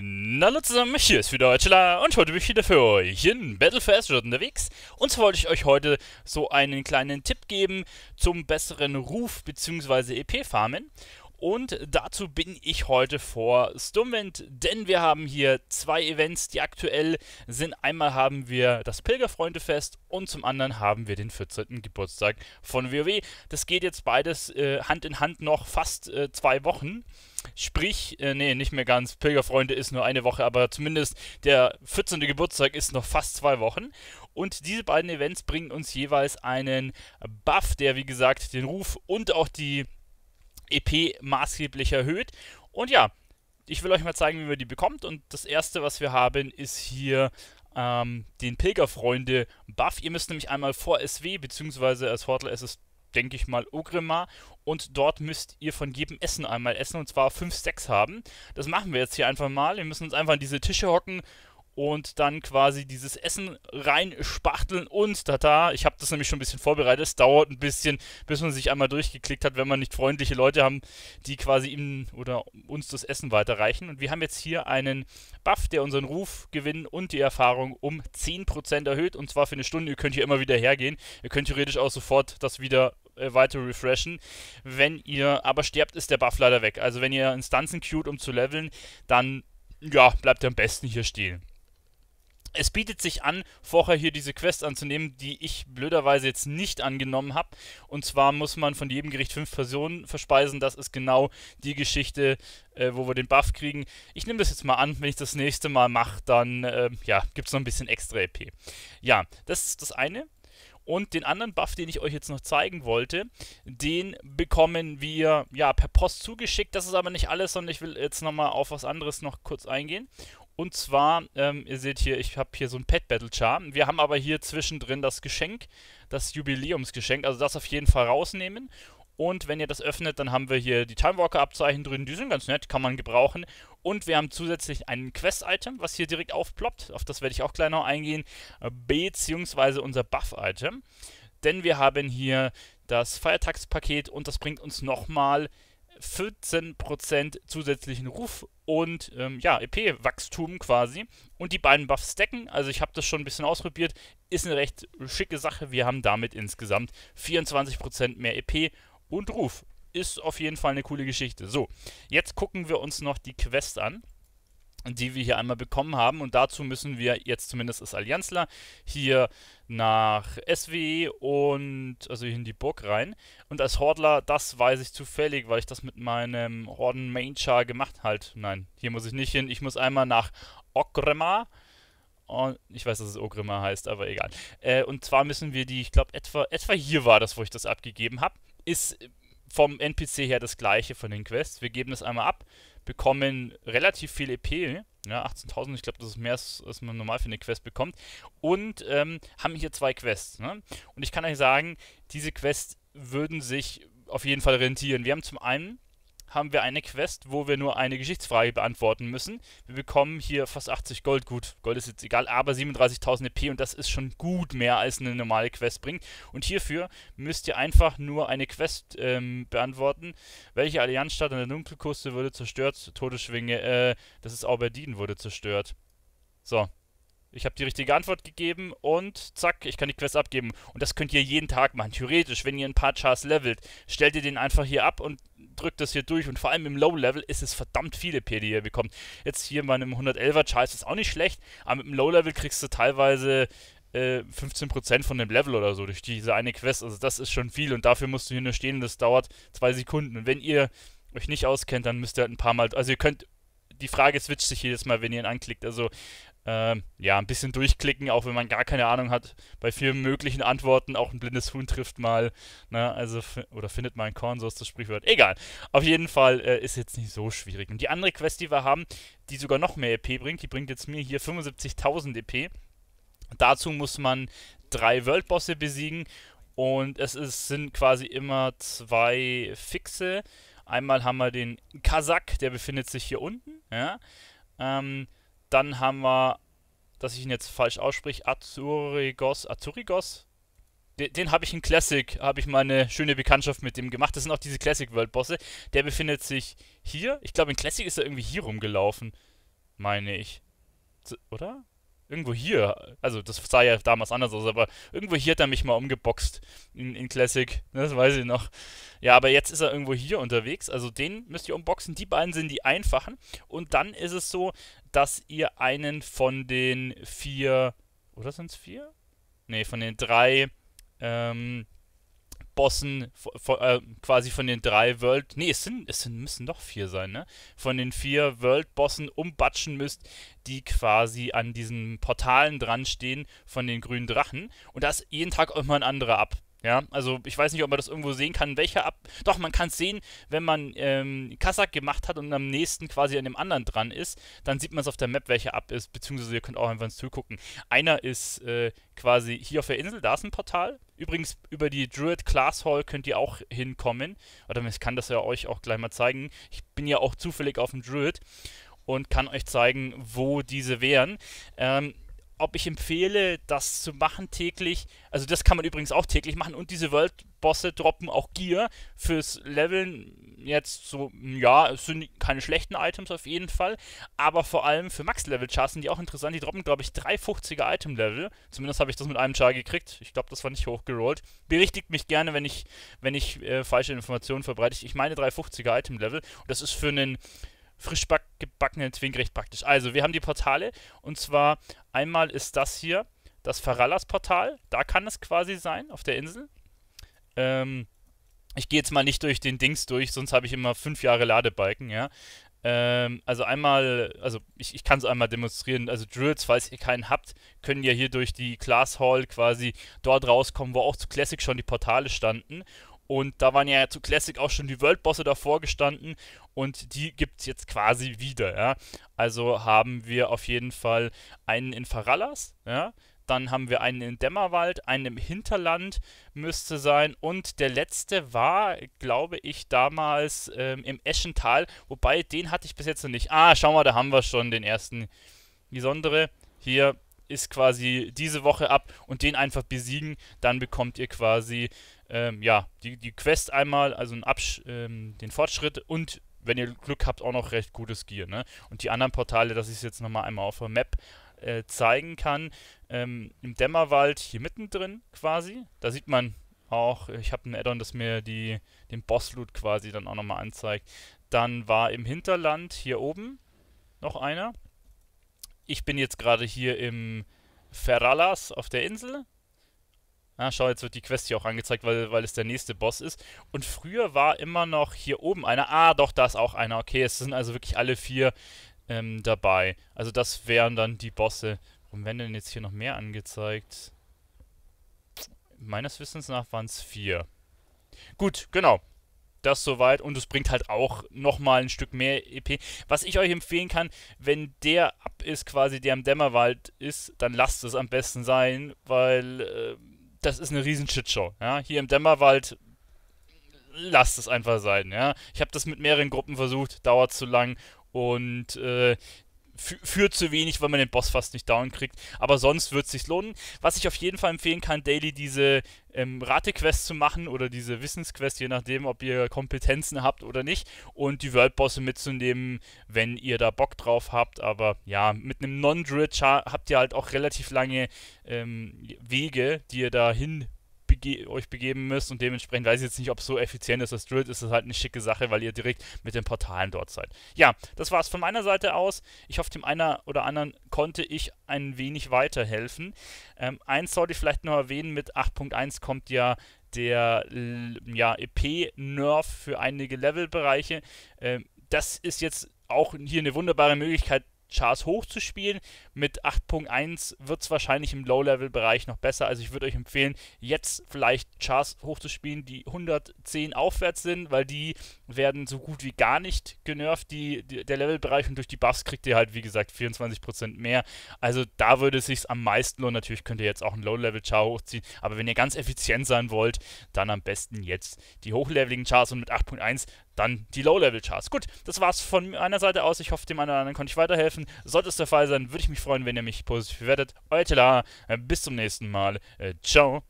Na Hallo zusammen, hier ist wieder Chilla und heute bin ich wieder für euch in Battle for Azeroth unterwegs. Und zwar wollte ich euch heute so einen kleinen Tipp geben zum besseren Ruf bzw. EP-Farmen. Und dazu bin ich heute vor Stumment, denn wir haben hier zwei Events, die aktuell sind. Einmal haben wir das Pilgerfreundefest und zum anderen haben wir den 14. Geburtstag von WoW. Das geht jetzt beides äh, Hand in Hand noch fast äh, zwei Wochen. Sprich, äh, nee, nicht mehr ganz. Pilgerfreunde ist nur eine Woche, aber zumindest der 14. Geburtstag ist noch fast zwei Wochen. Und diese beiden Events bringen uns jeweils einen Buff, der wie gesagt den Ruf und auch die EP maßgeblich erhöht. Und ja, ich will euch mal zeigen, wie man die bekommt. Und das erste, was wir haben, ist hier ähm, den Pilgerfreunde Buff. Ihr müsst nämlich einmal vor SW, beziehungsweise als Hortler ist es, denke ich mal, Ogrimmar. Und dort müsst ihr von jedem Essen einmal essen, und zwar 5 Stacks haben. Das machen wir jetzt hier einfach mal. Wir müssen uns einfach an diese Tische hocken und dann quasi dieses Essen reinspachteln und tata, ich habe das nämlich schon ein bisschen vorbereitet, es dauert ein bisschen, bis man sich einmal durchgeklickt hat, wenn man nicht freundliche Leute haben, die quasi ihm oder uns das Essen weiterreichen und wir haben jetzt hier einen Buff, der unseren Ruf, gewinnen und die Erfahrung um 10% erhöht und zwar für eine Stunde, ihr könnt hier immer wieder hergehen, ihr könnt theoretisch auch sofort das wieder äh, weiter refreshen. Wenn ihr aber sterbt, ist der Buff leider weg. Also wenn ihr Instanzen queued, um zu leveln, dann ja, bleibt ihr am besten hier stehen es bietet sich an, vorher hier diese Quest anzunehmen, die ich blöderweise jetzt nicht angenommen habe. Und zwar muss man von jedem Gericht fünf Personen verspeisen. Das ist genau die Geschichte, äh, wo wir den Buff kriegen. Ich nehme das jetzt mal an. Wenn ich das nächste Mal mache, dann äh, ja, gibt es noch ein bisschen extra EP. Ja, das ist das eine. Und den anderen Buff, den ich euch jetzt noch zeigen wollte, den bekommen wir ja per Post zugeschickt. Das ist aber nicht alles, sondern ich will jetzt nochmal auf was anderes noch kurz eingehen. Und zwar, ähm, ihr seht hier, ich habe hier so ein Pet Battle Char. Wir haben aber hier zwischendrin das Geschenk, das Jubiläumsgeschenk. Also das auf jeden Fall rausnehmen. Und wenn ihr das öffnet, dann haben wir hier die Time Walker Abzeichen drin. Die sind ganz nett, kann man gebrauchen. Und wir haben zusätzlich ein Quest-Item, was hier direkt aufploppt. Auf das werde ich auch gleich noch eingehen. Äh, beziehungsweise unser Buff-Item. Denn wir haben hier das Feiertagspaket und das bringt uns nochmal 14% zusätzlichen Ruf und ähm, ja, EP-Wachstum quasi. Und die beiden Buffs stacken. Also ich habe das schon ein bisschen ausprobiert. Ist eine recht schicke Sache. Wir haben damit insgesamt 24% mehr EP und Ruf. Ist auf jeden Fall eine coole Geschichte. So, jetzt gucken wir uns noch die Quest an die wir hier einmal bekommen haben. Und dazu müssen wir jetzt zumindest als Allianzler hier nach SWE und also hier in die Burg rein. Und als Hordler, das weiß ich zufällig, weil ich das mit meinem Horden Main Char gemacht halt. Nein, hier muss ich nicht hin. Ich muss einmal nach Okrema. Und oh, ich weiß, dass es Okrema heißt, aber egal. Äh, und zwar müssen wir die, ich glaube, etwa, etwa hier war das, wo ich das abgegeben habe. Ist vom NPC her das gleiche von den Quests. Wir geben das einmal ab, bekommen relativ viel EP, ne? ja, 18.000, ich glaube, das ist mehr, als, man normal für eine Quest bekommt, und ähm, haben hier zwei Quests. Ne? Und ich kann euch sagen, diese Quests würden sich auf jeden Fall rentieren. Wir haben zum einen haben wir eine Quest, wo wir nur eine Geschichtsfrage beantworten müssen. Wir bekommen hier fast 80 Gold. Gut, Gold ist jetzt egal, aber 37.000 EP und das ist schon gut mehr, als eine normale Quest bringt. Und hierfür müsst ihr einfach nur eine Quest ähm, beantworten. Welche Allianzstadt an der Dunkelkuste wurde zerstört? Todesschwinge, äh, das ist Auberdin wurde zerstört. So, ich habe die richtige Antwort gegeben und zack, ich kann die Quest abgeben. Und das könnt ihr jeden Tag machen. Theoretisch, wenn ihr ein paar Chars levelt, stellt ihr den einfach hier ab und drückt das hier durch. Und vor allem im Low-Level ist es verdammt viele EP, die ihr bekommt. Jetzt hier bei einem 111er Char ist das auch nicht schlecht, aber mit dem Low-Level kriegst du teilweise äh, 15% von dem Level oder so durch diese eine Quest. Also das ist schon viel und dafür musst du hier nur stehen und das dauert zwei Sekunden. Und wenn ihr euch nicht auskennt, dann müsst ihr halt ein paar Mal... Also ihr könnt die Frage switcht sich jedes Mal, wenn ihr ihn anklickt. Also ähm, ja, ein bisschen durchklicken, auch wenn man gar keine Ahnung hat. Bei vielen möglichen Antworten, auch ein blindes Huhn trifft mal, ne, also, oder findet mal ein Korn, so ist das Sprichwort. Egal. Auf jeden Fall äh, ist jetzt nicht so schwierig. Und die andere Quest, die wir haben, die sogar noch mehr EP bringt, die bringt jetzt mir hier 75.000 EP. Dazu muss man drei Worldbosse besiegen und es ist, sind quasi immer zwei Fixe. Einmal haben wir den Kazak, der befindet sich hier unten, ja. Ähm, dann haben wir, dass ich ihn jetzt falsch ausspreche, Azurigos. Azurigos? Den, den habe ich in Classic, habe ich mal eine schöne Bekanntschaft mit dem gemacht. Das sind auch diese Classic World Bosse. Der befindet sich hier. Ich glaube, in Classic ist er irgendwie hier rumgelaufen. Meine ich. Oder? Irgendwo hier, also das sah ja damals anders aus, aber irgendwo hier hat er mich mal umgeboxt in, in Classic, ne, das weiß ich noch. Ja, aber jetzt ist er irgendwo hier unterwegs, also den müsst ihr umboxen, die beiden sind die einfachen. Und dann ist es so, dass ihr einen von den vier, oder sind es vier? Ne, von den drei ähm, Bossen von, äh, quasi von den drei World, nee, es sind, es sind, müssen doch vier sein, ne? Von den vier World-Bossen umbatschen müsst, die quasi an diesen Portalen dran stehen von den grünen Drachen. Und da ist jeden Tag auch immer ein anderer ab. Ja, also ich weiß nicht, ob man das irgendwo sehen kann, welcher ab. Doch, man kann es sehen, wenn man ähm, Kassak gemacht hat und am nächsten quasi an dem anderen dran ist, dann sieht man es auf der Map, welcher ab ist, beziehungsweise ihr könnt auch einfach ins Tool gucken. Einer ist äh, quasi hier auf der Insel, da ist ein Portal. Übrigens, über die Druid Class Hall könnt ihr auch hinkommen. Oder ich kann das ja euch auch gleich mal zeigen. Ich bin ja auch zufällig auf dem Druid und kann euch zeigen, wo diese wären. Ähm, ob ich empfehle, das zu machen täglich. Also das kann man übrigens auch täglich machen und diese World-Bosse droppen auch Gear fürs Leveln. Jetzt so, ja, es sind keine schlechten Items auf jeden Fall, aber vor allem für Max-Level-Chars sind die auch interessant. Die droppen, glaube ich, 350er Item-Level. Zumindest habe ich das mit einem Char gekriegt. Ich glaube, das war nicht hochgerollt. Berichtigt mich gerne, wenn ich, wenn ich äh, falsche Informationen verbreite. Ich meine 350er Item-Level und das ist für einen frisch gebackenen Twink recht praktisch. Also, wir haben die Portale und zwar einmal ist das hier das Farallas-Portal. Da kann es quasi sein, auf der Insel. Ähm, ich gehe jetzt mal nicht durch den Dings durch, sonst habe ich immer fünf Jahre Ladebalken, ja. Ähm, also einmal, also ich, ich kann es einmal demonstrieren. Also Druids, falls ihr keinen habt, können ja hier durch die Glass Hall quasi dort rauskommen, wo auch zu Classic schon die Portale standen. Und da waren ja zu Classic auch schon die Worldbosse davor gestanden und die gibt es jetzt quasi wieder. Ja? Also haben wir auf jeden Fall einen in Farallas, ja? dann haben wir einen in Dämmerwald, einen im Hinterland müsste sein und der letzte war, glaube ich, damals ähm, im Eschental, wobei den hatte ich bis jetzt noch nicht. Ah, schau mal, da haben wir schon den ersten Isondere. Hier ist quasi diese Woche ab und den einfach besiegen, dann bekommt ihr quasi ähm, ja, die, die Quest einmal, also ähm, den Fortschritt und wenn ihr Glück habt, auch noch recht gutes Gear. Ne? Und die anderen Portale, dass ich es jetzt nochmal einmal auf der Map äh, zeigen kann. Ähm, Im Dämmerwald hier mittendrin quasi. Da sieht man auch, ich habe ein Addon, das mir die, den Bossloot quasi dann auch nochmal anzeigt. Dann war im Hinterland hier oben noch einer. Ich bin jetzt gerade hier im Ferralas auf der Insel. Ah, schau, jetzt wird die Quest hier auch angezeigt, weil, weil es der nächste Boss ist. Und früher war immer noch hier oben einer. Ah, doch, da ist auch einer. Okay, es sind also wirklich alle vier ähm, dabei. Also das wären dann die Bosse. Warum werden denn jetzt hier noch mehr angezeigt? Meines Wissens nach waren es vier. Gut, genau. Das soweit. Und es bringt halt auch nochmal ein Stück mehr EP. Was ich euch empfehlen kann, wenn der ab ist, quasi der im Dämmerwald ist, dann lasst es am besten sein, weil... Äh, das ist eine riesen Shitshow. Ja? Hier im Dämmerwald lasst es einfach sein. Ja? Ich habe das mit mehreren Gruppen versucht, dauert zu lang und äh, führt zu wenig, weil man den Boss fast nicht down kriegt. Aber sonst wird es sich lohnen. Was ich auf jeden Fall empfehlen kann, Daily diese ähm, rate zu machen oder diese Wissensquest, je nachdem, ob ihr Kompetenzen habt oder nicht. Und die Worldbosse mitzunehmen, wenn ihr da Bock drauf habt. Aber ja, mit einem Non-Druid habt ihr halt auch relativ lange ähm, Wege, die ihr da hin euch begeben müsst und dementsprechend weiß ich jetzt nicht, ob es so effizient ist. Das Drill ist das halt eine schicke Sache, weil ihr direkt mit den Portalen dort seid. Ja, das war es von meiner Seite aus. Ich hoffe, dem einer oder anderen konnte ich ein wenig weiterhelfen. Ähm, eins sollte ich vielleicht noch erwähnen, mit 8.1 kommt ja der ja, EP-Nerf für einige Levelbereiche. Ähm, das ist jetzt auch hier eine wunderbare Möglichkeit, Chars hochzuspielen. Mit 8.1 wird es wahrscheinlich im Low-Level-Bereich noch besser. Also ich würde euch empfehlen, jetzt vielleicht Chars hochzuspielen, die 110 aufwärts sind, weil die werden so gut wie gar nicht genervt, die, die der Level-Bereich. Und durch die Buffs kriegt ihr halt, wie gesagt, 24% mehr. Also da würde es sich am meisten lohnen. Natürlich könnt ihr jetzt auch einen Low-Level-Char hochziehen. Aber wenn ihr ganz effizient sein wollt, dann am besten jetzt die hochleveligen Chars. Und mit 8.1 dann die Low-Level-Charts. Gut, das war's von meiner Seite aus. Ich hoffe, dem einen oder anderen konnte ich weiterhelfen. Sollte es der Fall sein, würde ich mich freuen, wenn ihr mich positiv bewertet. Euer Tela, äh, bis zum nächsten Mal. Äh, ciao.